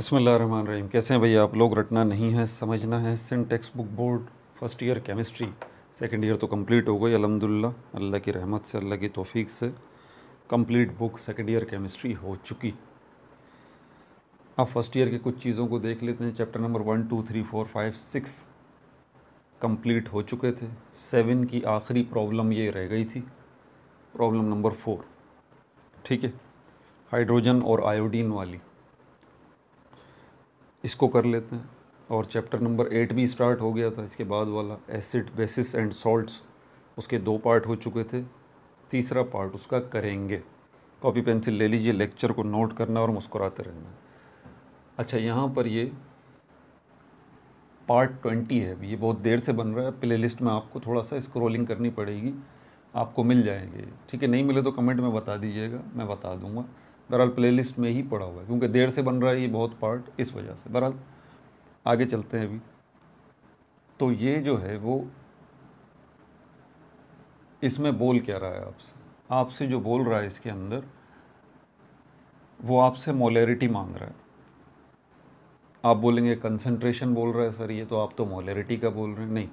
रही कैसे हैं भैया आप लोग रटना नहीं है समझना है Sindh text book board first year chemistry second year तो कम्प्लीट हो गई अलहमदिल्ला अल्लाह की रहमत से अल्लाह की तोफ़ी से complete book second year chemistry हो चुकी अब फर्स्ट ईयर के कुछ चीज़ों को देख लेते हैं chapter number one two three four five six complete हो चुके थे सेवन की आखिरी प्रॉब्लम ये रह गई थी प्रॉब्लम नंबर फोर ठीक है हाइड्रोजन और आयोडीन वाली इसको कर लेते हैं और चैप्टर नंबर एट भी स्टार्ट हो गया था इसके बाद वाला एसिड बेसिस एंड सॉल्ट्स उसके दो पार्ट हो चुके थे तीसरा पार्ट उसका करेंगे कॉपी पेंसिल ले लीजिए लेक्चर को नोट करना और मुस्कुराते रहना अच्छा यहाँ पर ये पार्ट ट्वेंटी है ये बहुत देर से बन रहा है प्ले लिस्ट में आपको थोड़ा सा स्क्रोलिंग करनी पड़ेगी आपको मिल जाएंगे ठीक है नहीं मिले तो कमेंट में बता दीजिएगा मैं बता दूँगा बहरहाल प्लेलिस्ट में ही पड़ा हुआ है क्योंकि देर से बन रहा है ये बहुत पार्ट इस वजह से बहरहाल आगे चलते हैं अभी तो ये जो है वो इसमें बोल क्या रहा है आपसे आपसे जो बोल रहा है इसके अंदर वो आपसे मोलरिटी मांग रहा है आप बोलेंगे कंसंट्रेशन बोल रहा है सर ये तो आप तो मोलरिटी का बोल रहे हैं नहीं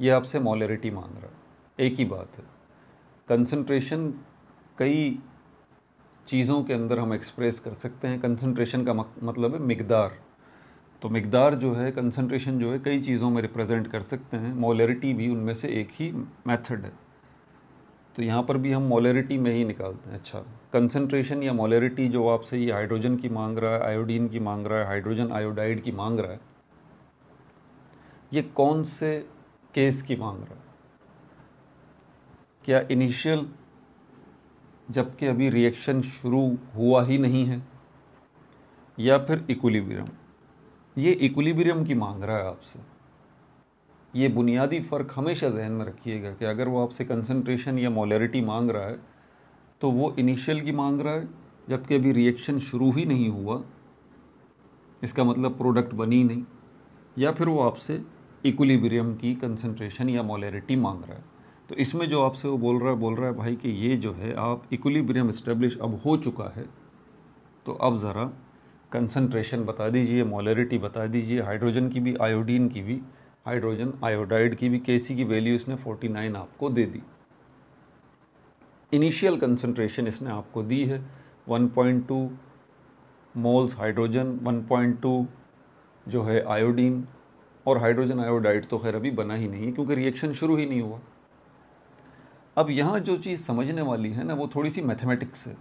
ये आपसे मोलेरिटी मांग रहा है एक ही बात है कंसंट्रेशन कई चीज़ों के अंदर हम एक्सप्रेस कर सकते हैं कंसंट्रेशन का मतलब है मकदार तो मकदार जो है कंसंट्रेशन जो है कई चीज़ों में रिप्रेजेंट कर सकते हैं मोलरिटी भी उनमें से एक ही मेथड है तो यहाँ पर भी हम मोलरिटी में ही निकालते हैं अच्छा कंसंट्रेशन या मोलरिटी जो आपसे ये हाइड्रोजन की मांग रहा है आयोडीन की मांग रहा है हाइड्रोजन आयोडाइड की मांग रहा है ये कौन से केस की मांग रहा है क्या इनिशियल जबकि अभी रिएक्शन शुरू हुआ ही नहीं है या फिर इक्विलिब्रियम ये इक्विलिब्रियम की मांग रहा है आपसे ये बुनियादी फ़र्क हमेशा जहन में रखिएगा कि अगर वो आपसे कंसंट्रेशन या मोलरिटी मांग रहा है तो वो इनिशियल की मांग रहा है जबकि अभी रिएक्शन शुरू ही नहीं हुआ इसका मतलब प्रोडक्ट बनी नहीं या फिर वो आपसे इक्विलिब्रियम की कंसंट्रेशन या मोलरिटी मांग रहा है तो इसमें जो आपसे वो बोल रहा है बोल रहा है भाई कि ये जो है आप इक्विलिब्रियम इस्टेब्लिश अब हो चुका है तो अब ज़रा कंसनट्रेशन बता दीजिए मोलरिटी बता दीजिए हाइड्रोजन की भी आयोडीन की भी हाइड्रोजन आयोडाइड की भी केसी की वैल्यू इसने 49 आपको दे दी इनिशियल कंसनट्रेशन इसने आपको दी है 1.2 मोल्स हाइड्रोजन 1.2 जो है आयोडीन और हाइड्रोजन आयोडाइड तो खैर अभी बना ही नहीं है क्योंकि रिएक्शन शुरू ही नहीं हुआ अब यहाँ जो चीज़ समझने वाली है ना वो थोड़ी सी मैथमेटिक्स है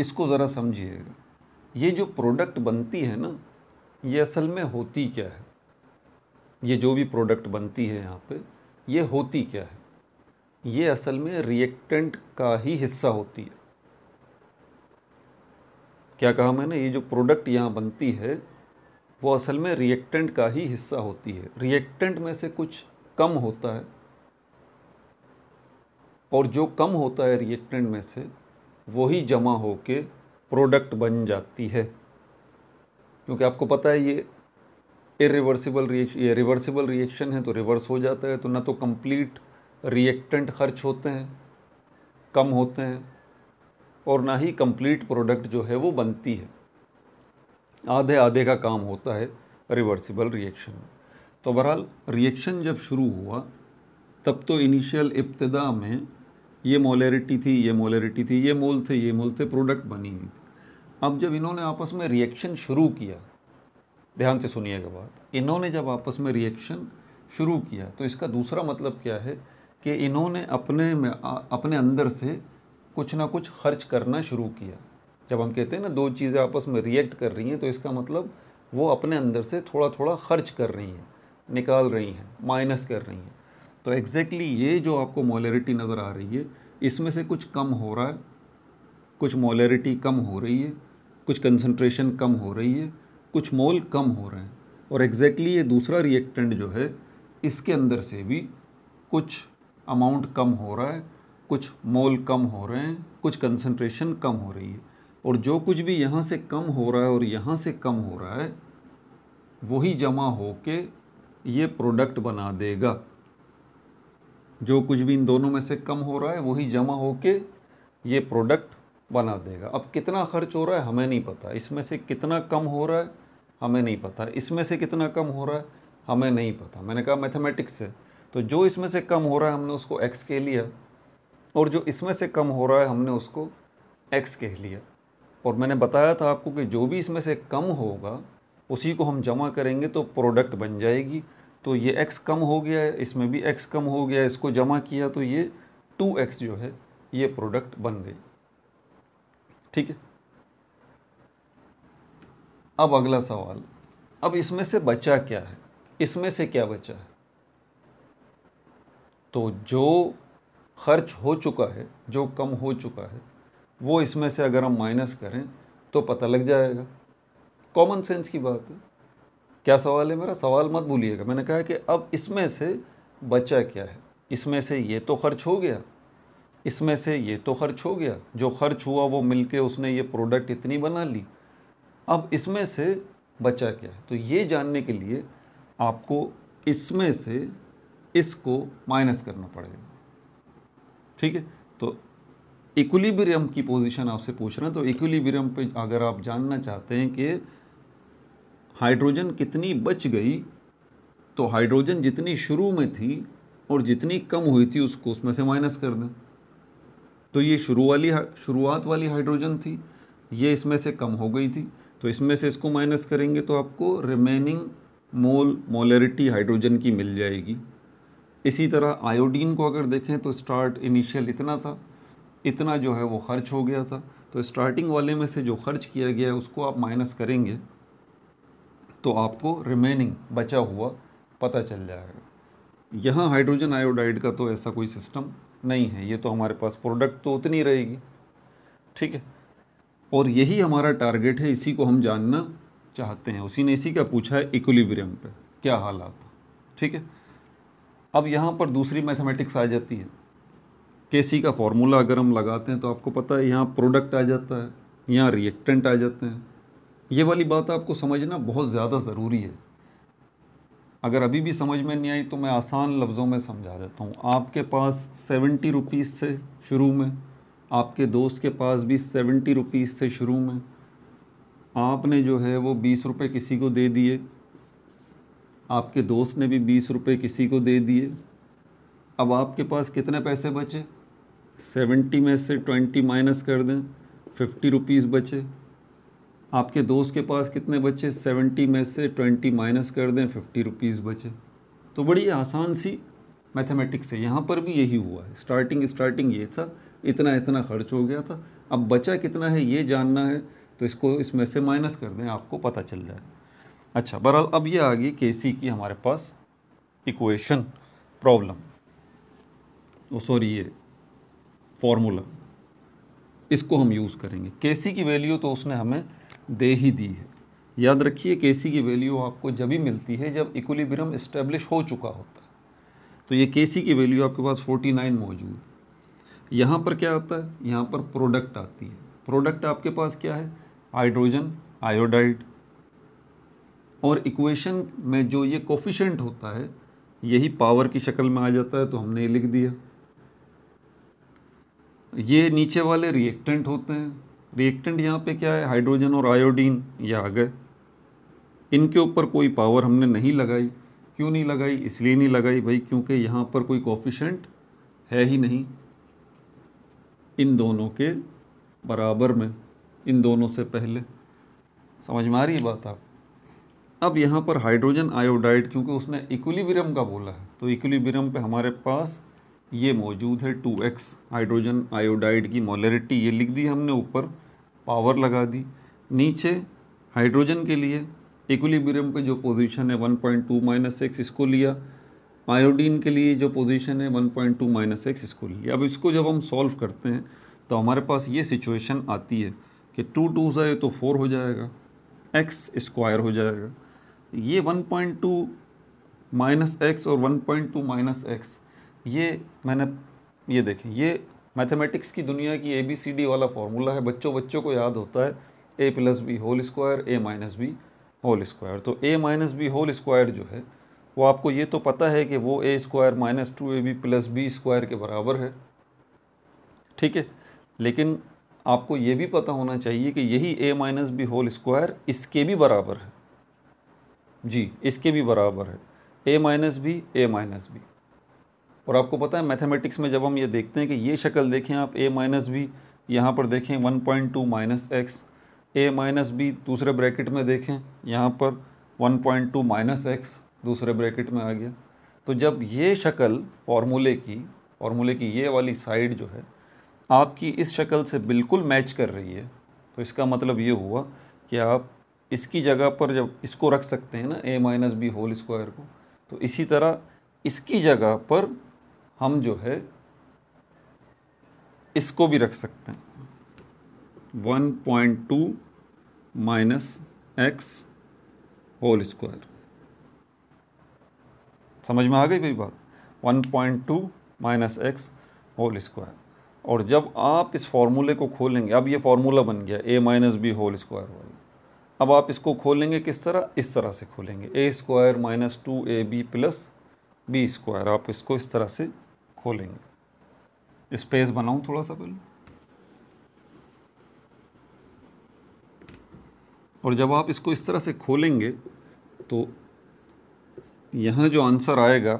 इसको ज़रा समझिएगा ये जो प्रोडक्ट बनती है ना ये असल में होती क्या है ये जो भी प्रोडक्ट बनती है यहाँ पे ये होती क्या है ये असल में रिएक्टेंट का ही हिस्सा होती है क्या कहा मैंने ये जो प्रोडक्ट यहाँ बनती है वो असल में रिएक्टेंट का ही हिस्सा होती है रिएक्टेंट में से कुछ कम होता है और जो कम होता है रिएक्टेंट में से वही जमा हो के प्रोडक्ट बन जाती है क्योंकि आपको पता है ये इरिवर्सिबल रिएक्शन ये रिवर्सिबल रिएक्शन है तो रिवर्स हो जाता है तो ना तो कंप्लीट रिएक्टेंट खर्च होते हैं कम होते हैं और ना ही कंप्लीट प्रोडक्ट जो है वो बनती है आधे आधे का काम होता है रिवर्सिबल रिएक्शन में तो बहरहाल रिएक्शन जब शुरू हुआ तब तो इनिशियल इब्तदा में ये मोलरिटी थी ये मोलेरिटी थी ये मोल थे ये मोल थे प्रोडक्ट बनी हुई थी अब जब इन्होंने आपस में रिएक्शन शुरू किया ध्यान से सुनिएगा बात इन्होंने जब आपस में रिएक्शन शुरू किया तो इसका दूसरा मतलब क्या है कि इन्होंने अपने में अपने अंदर से कुछ ना कुछ खर्च करना शुरू किया जब हम कहते हैं ना दो चीज़ें आपस में रिएक्ट कर रही हैं तो इसका मतलब वो अपने अंदर से थोड़ा थोड़ा खर्च कर रही हैं निकाल रही हैं माइनस कर रही हैं तो एग्जैक्टली exactly ये जो आपको मोलरिटी नज़र आ रही है इसमें से कुछ कम हो रहा है कुछ मोलरिटी कम हो रही है कुछ कंसनट्रेशन कम हो रही है कुछ मोल कम हो रहे हैं और एग्जैक्टली exactly ये दूसरा रिएक्टेंट जो है इसके अंदर से भी कुछ अमाउंट कम हो रहा है कुछ मोल कम हो रहे हैं कुछ कंसनट्रेशन कम हो रही है और जो कुछ भी यहाँ से कम हो रहा है और यहाँ से कम हो रहा है वही जमा हो के ये प्रोडक्ट बना देगा जो कुछ भी इन दोनों में से कम हो रहा है वही जमा होके ये प्रोडक्ट बना देगा अब कितना खर्च हो रहा है हमें नहीं पता इसमें से कितना कम हो रहा है हमें नहीं पता इसमें से कितना कम हो रहा है हमें नहीं पता मैंने कहा मैथमेटिक्स से तो जो इसमें से कम हो रहा है हमने उसको एक्स के लिया और जो इसमें से कम हो रहा है हमने उसको एक्स कह लिया और मैंने बताया था आपको कि जो भी इसमें से कम होगा उसी को हम जमा करेंगे तो प्रोडक्ट बन जाएगी तो ये एक्स कम हो गया है इसमें भी एक्स कम हो गया इसको जमा किया तो ये टू एक्स जो है ये प्रोडक्ट बन गई ठीक है अब अगला सवाल अब इसमें से बचा क्या है इसमें से क्या बचा है तो जो खर्च हो चुका है जो कम हो चुका है वो इसमें से अगर हम माइनस करें तो पता लग जाएगा कॉमन सेंस की बात है क्या सवाल है मेरा सवाल मत भूलिएगा मैंने कहा कि अब इसमें से बचा क्या है इसमें से ये तो खर्च हो गया इसमें से ये तो खर्च हो गया जो खर्च हुआ वो मिलके उसने ये प्रोडक्ट इतनी बना ली अब इसमें से बचा क्या है तो ये जानने के लिए आपको इसमें से इसको माइनस करना पड़ेगा ठीक है तो इक्विलिब्रियम की पोजीशन आपसे पूछ रहे हैं तो इक्विलिब्रियम पे अगर आप जानना चाहते हैं कि हाइड्रोजन कितनी बच गई तो हाइड्रोजन जितनी शुरू में थी और जितनी कम हुई थी उसको उसमें से माइनस कर दें तो ये शुरू वाली शुरुआत वाली हाइड्रोजन थी ये इसमें से कम हो गई थी तो इसमें से इसको माइनस करेंगे तो आपको रिमेनिंग मोल मोलरिटी हाइड्रोजन की मिल जाएगी इसी तरह आयोडीन को अगर देखें तो स्टार्ट इनिशियल इतना था इतना जो है वो खर्च हो गया था तो स्टार्टिंग वाले में से जो खर्च किया गया है उसको आप माइनस करेंगे तो आपको रिमेनिंग बचा हुआ पता चल जाएगा यहाँ हाइड्रोजन आयोडाइड का तो ऐसा कोई सिस्टम नहीं है ये तो हमारे पास प्रोडक्ट तो उतनी रहेगी ठीक है और यही हमारा टारगेट है इसी को हम जानना चाहते हैं उसी ने इसी का पूछा है इक्विलिब्रियम पे क्या हालात ठीक है अब यहाँ पर दूसरी मैथमेटिक्स आ जाती है के सी का फॉर्मूला अगर हम लगाते हैं तो आपको पता है यहाँ प्रोडक्ट आ जाता है यहाँ रिएक्टेंट आ जाते हैं ये वाली बात आपको समझना बहुत ज़्यादा ज़रूरी है अगर अभी भी समझ में नहीं आई तो मैं आसान लफ्ज़ों में समझा देता हूँ आपके पास सेवेंटी रुपीज़ से शुरू में आपके दोस्त के पास भी सेवेंटी रुपीज़ से शुरू में आपने जो है वो बीस रुपये किसी को दे दिए आपके दोस्त ने भी बीस रुपये किसी को दे दिए अब आपके पास कितने पैसे बचे सेवेंटी में से ट्वेंटी माइनस कर दें फिफ्टी रुपीज़ बचे आपके दोस्त के पास कितने बचे सेवेंटी में से ट्वेंटी माइनस कर दें फिफ्टी रुपीज़ बचे तो बड़ी आसान सी मैथमेटिक्स है यहाँ पर भी यही हुआ है स्टार्टिंग स्टार्टिंग ये था इतना इतना खर्च हो गया था अब बचा कितना है ये जानना है तो इसको इसमें से माइनस कर दें आपको पता चल जाए अच्छा बहरहाल अब ये आ गई के सी की हमारे पास इक्वेशन प्रॉब्लम ओ सॉरी ये फॉर्मूला इसको हम यूज़ करेंगे के सी की वैल्यू तो उसने हमें दे ही दी है याद रखिए केसी की वैल्यू आपको जब ही मिलती है जब इक्विलिब्रियम इस्टेब्लिश हो चुका होता है तो ये केसी की वैल्यू आपके पास 49 मौजूद है यहाँ पर क्या आता है यहाँ पर प्रोडक्ट आती है प्रोडक्ट आपके पास क्या है हाइड्रोजन आयोडाइड और इक्वेशन में जो ये कोफिशेंट होता है यही पावर की शक्ल में आ जाता है तो हमने ये लिख दिया ये नीचे वाले रिएक्टेंट होते हैं रिएक्टेंट यहाँ पे क्या है हाइड्रोजन और आयोडीन ये आ गए इनके ऊपर कोई पावर हमने नहीं लगाई क्यों नहीं लगाई इसलिए नहीं लगाई भाई क्योंकि यहाँ पर कोई कॉफिशेंट है ही नहीं इन दोनों के बराबर में इन दोनों से पहले समझ में आ रही बात आप अब यहाँ पर हाइड्रोजन आयोडाइड क्योंकि उसने इक्विलिब्रियम का बोला है तो इक्विलिब्रियम पे हमारे पास ये मौजूद है 2x हाइड्रोजन आयोडाइड की मोलरिटी ये लिख दी हमने ऊपर पावर लगा दी नीचे हाइड्रोजन के लिए इक्विलिब्रियम पे जो पोजीशन है 1.2 पॉइंट टू माइनस एक्स इसको लिया आयोडीन के लिए जो पोजीशन है 1.2 पॉइंट टू माइनस एक्स इसको लिया अब इसको जब हम सॉल्व करते हैं तो हमारे पास ये सिचुएशन आती है कि टू टू जाए तो फोर हो जाएगा एक्स स्क्वायर हो जाएगा ये 1.2 पॉइंट टू माइनस एक्स और 1.2 पॉइंट टू माइनस एक्स ये मैंने ये देखें ये मैथमेटिक्स की दुनिया की ए बी सी डी वाला फार्मूला है बच्चों बच्चों को याद होता है A plus B whole square A minus B whole square तो A minus B whole square जो है वो आपको ये तो पता है कि वो A square minus two A B plus B square के बराबर है ठीक है लेकिन आपको ये भी पता होना चाहिए कि यही A minus B whole square इसके भी बराबर है जी इसके भी बराबर है A minus B A minus B और आपको पता है मैथमेटिक्स में जब हम ये देखते हैं कि ये शक्ल देखें आप ए माइनस बी यहाँ पर देखें one point two minus X A minus B दूसरे ब्रैकेट में देखें यहाँ पर one point two minus X दूसरे ब्रैकेट में आ गया तो जब ये शक्ल फार्मूले की फार्मूले की ये वाली साइड जो है आपकी इस शक्ल से बिल्कुल मैच कर रही है तो इसका मतलब ये हुआ कि आप इसकी जगह पर जब इसको रख सकते हैं ना A minus B whole square को तो इसी तरह इसकी जगह पर हम जो है इसको भी रख सकते हैं one point two minus X whole square समझ में आ गई भाई बात one point two minus X whole square और जब आप इस फार्मूले को खोलेंगे अब ये फार्मूला बन गया A minus B whole square वाला अब आप इसको खोलेंगे किस तरह इस तरह से खोलेंगे A square minus two A B plus B square आप इसको इस तरह से खोलेंगे स्पेस बनाऊं थोड़ा सा पहले और जब आप इसको इस तरह से खोलेंगे तो यहाँ जो आंसर आएगा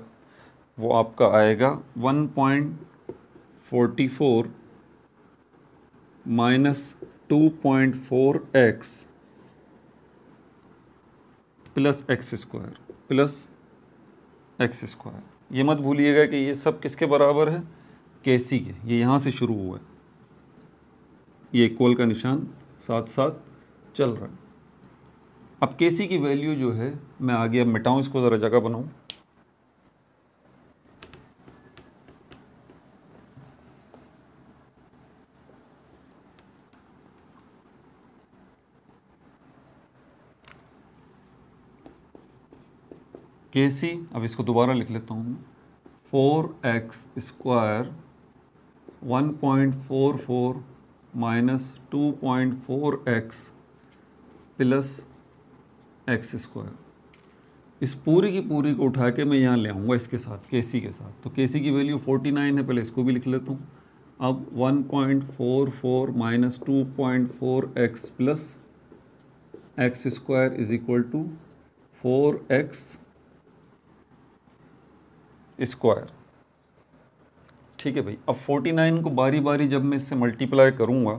वो आपका आएगा 1.44 minus 2.4 X plus X square plus X square ये मत भूलिएगा कि ये सब किसके बराबर है के सी के ये यहाँ से शुरू हुआ है ये कोल का निशान साथ साथ चल रहा है अब के सी की वैल्यू जो है मैं आगे अब मिटाऊँ इसको ज़रा जगह बनाऊँ के सी अब इसको दोबारा लिख लेता हूँ four X square one point four four minus two point four X plus X square इस पूरी की पूरी को उठा के मैं यहाँ ले आऊँगा इसके साथ के सी के साथ तो के सी की वैल्यू फोर्टी नाइन है पहले इसको भी लिख लेता हूँ अब one point four four minus two point four X plus X square is equal to four X square ठीक है भाई अब 49 को बारी बारी जब मैं इससे मल्टीप्लाई करूंगा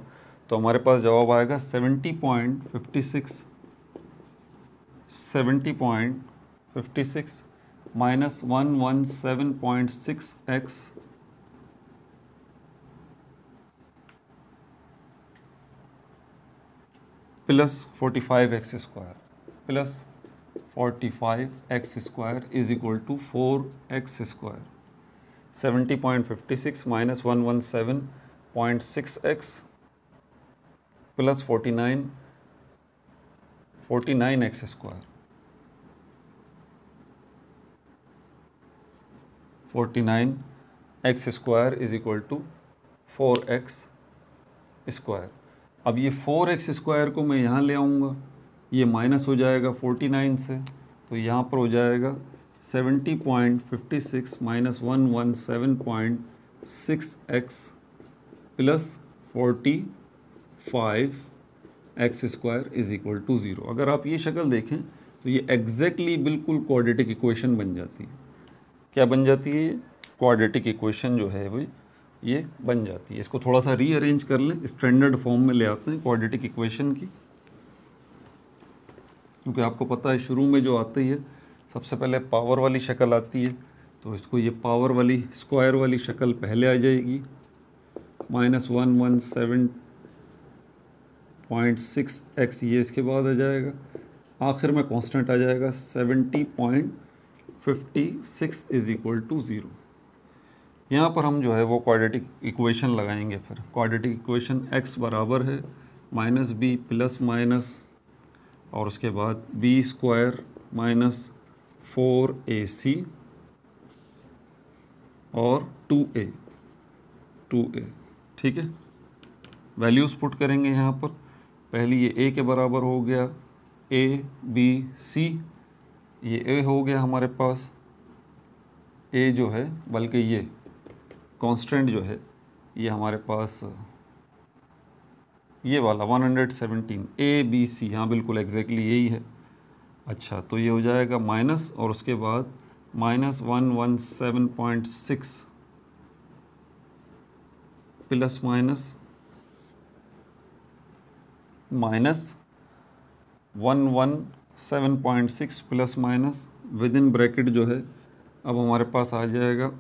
तो हमारे पास जवाब आएगा 70.56 70.56 minus one one seven point six X plus forty five X square plus forty five X square is equal to four X square seventy point fifty six minus one one seven point six X plus forty nine forty nine X square forty nine X square is equal to four X square अब ये four X square को मैं यहाँ ले आऊँगा ये minus हो जाएगा 49 से तो यहाँ पर हो जाएगा 70.56 minus one one seven point six X plus forty five X square is equal to zero अगर आप ये शक्ल देखें तो ये एग्जैक्टली exactly बिल्कुल क्वाड्रेटिक इक्वेशन बन जाती है क्या बन जाती है क्वाड्रेटिक इक्वेशन जो है वो ये बन जाती है इसको थोड़ा सा रीअरेंज कर लें स्टैंडर्ड फॉर्म में ले आते हैं क्वाड्रेटिक इक्वेशन की क्योंकि आपको पता है शुरू में जो आती है सबसे पहले पावर वाली शक्ल आती है तो इसको ये पावर वाली स्क्वायर वाली शक्ल पहले आ जाएगी minus one one seven point six X ये इसके बाद आ जाएगा आखिर में कांस्टेंट आ जाएगा seventy point fifty six is equal to zero यहाँ पर हम जो है वो क्वाड्रेटिक इक्वेशन लगाएंगे फिर क्वाड्रेटिक इक्वेशन एक्स बराबर है माइनस बी प्लस माइनस और उसके बाद B square minus four A C और टू ए टू ए ठीक है वैल्यूज़ पुट करेंगे यहाँ पर पहली ये ए के बराबर हो गया ए बी सी ये ए हो गया हमारे पास ए जो है बल्कि ये कांस्टेंट जो है ये हमारे पास ये वाला 117 ए बी सी हाँ बिल्कुल एग्जैक्टली यही है अच्छा तो ये हो जाएगा माइनस और उसके बाद minus one one seven point six plus minus minus one one seven point six plus minus within bracket जो है अब हमारे पास आ जाएगा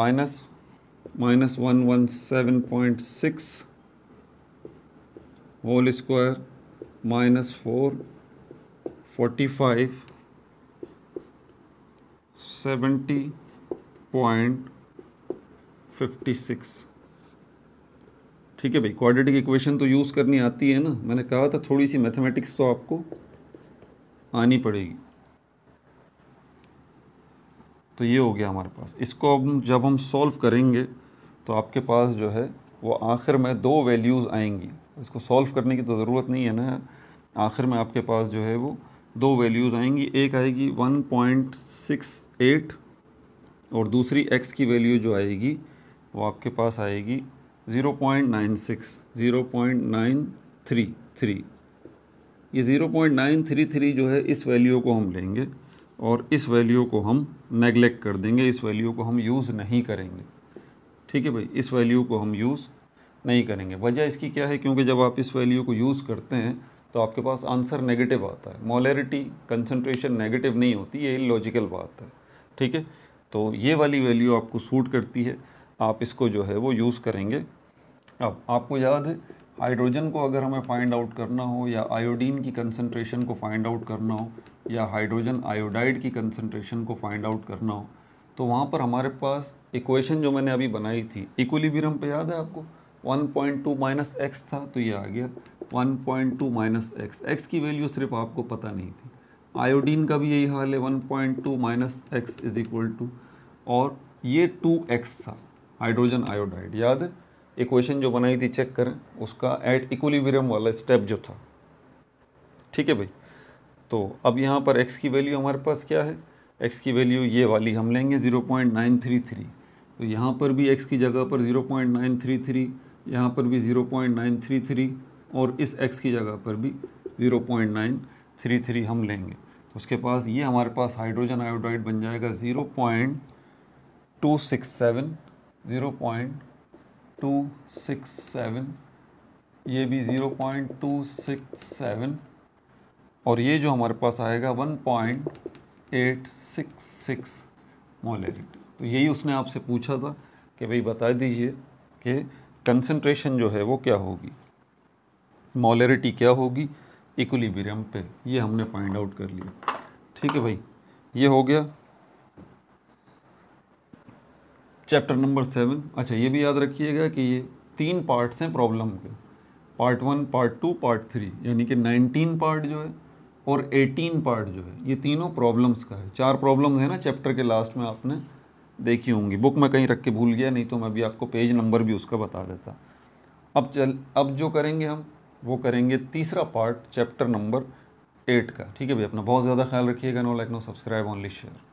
minus minus one one seven point six whole square minus four forty five seventy point fifty six ठीक है भाई क्वाड्रेटिक इक्वेशन तो यूज़ करनी आती है ना मैंने कहा था थोड़ी सी मैथमेटिक्स तो आपको आनी पड़ेगी तो ये हो गया हमारे पास इसको अब जब हम सॉल्व करेंगे तो आपके पास जो है वो आखिर में दो वैल्यूज़ आएंगी इसको सॉल्व करने की तो ज़रूरत नहीं है ना आखिर में आपके पास जो है वो दो वैल्यूज़ आएंगी एक आएगी 1.68 और दूसरी एक्स की वैल्यू जो आएगी वो आपके पास आएगी 0.96 0.933 ये 0.933 जो है इस वैल्यू को हम लेंगे और इस वैल्यू को हम नेगलेक्ट कर देंगे इस वैल्यू को हम यूज़ नहीं करेंगे ठीक है भाई इस वैल्यू को हम यूज़ नहीं करेंगे वजह इसकी क्या है क्योंकि जब आप इस वैल्यू को यूज़ करते हैं तो आपके पास आंसर नेगेटिव आता है मोलरिटी कंसनट्रेशन नेगेटिव नहीं होती ये लॉजिकल बात है ठीक है तो ये वाली वैल्यू आपको सूट करती है आप इसको जो है वो यूज़ करेंगे अब आपको याद है हाइड्रोजन को अगर हमें फाइंड आउट करना हो या आयोडीन की कंसनट्रेशन को फाइंड आउट करना हो या हाइड्रोजन आयोडाइड की कंसनट्रेशन को फाइंड आउट करना हो तो वहाँ पर हमारे पास इक्वेशन जो मैंने अभी बनाई थी इक्विलिब्रियम पे याद है आपको 1.2 माइनस एक्स था तो ये आ गया 1.2 माइनस एक्स एक्स की वैल्यू सिर्फ आपको पता नहीं थी आयोडीन का भी यही हाल है 1.2 minus x is equal to और ये 2x था हाइड्रोजन आयोडाइड याद है इक्वेशन जो बनाई थी चेक करें उसका एट इक्विलिब्रियम वाला स्टेप जो था ठीक है भाई तो अब यहाँ पर एक्स की वैल्यू हमारे पास क्या है एक्स की वैल्यू ये वाली हम लेंगे zero point nine three three तो यहाँ पर भी एक्स की जगह पर zero point nine three three यहाँ पर भी zero point nine three three और इस एक्स की जगह पर भी zero point nine three three हम लेंगे तो उसके पास ये हमारे पास हाइड्रोजन आयोडाइड बन जाएगा zero point two six seven zero point two six seven ये भी zero point two six seven और ये जो हमारे पास आएगा one point eight six six molarity तो यही उसने आपसे पूछा था कि भाई बता दीजिए कि कंसनट्रेशन जो है वो क्या होगी मोलरिटी क्या होगी इक्वलीबीरियम पे ये हमने फाइंड आउट कर लिया ठीक है भाई ये हो गया चैप्टर नंबर सेवन अच्छा ये भी याद रखिएगा कि ये तीन पार्ट्स हैं प्रॉब्लम के part one part two part three यानी कि नाइनटीन पार्ट जो है और 18 पार्ट जो है ये तीनों प्रॉब्लम्स का है चार प्रॉब्लम्स है ना चैप्टर के लास्ट में आपने देखी होंगी बुक में कहीं रख के भूल गया नहीं तो मैं भी आपको पेज नंबर भी उसका बता देता अब चल अब जो करेंगे हम वो करेंगे तीसरा पार्ट चैप्टर नंबर एट का ठीक है भाई अपना बहुत ज़्यादा ख्याल रखिएगा no like no subscribe only share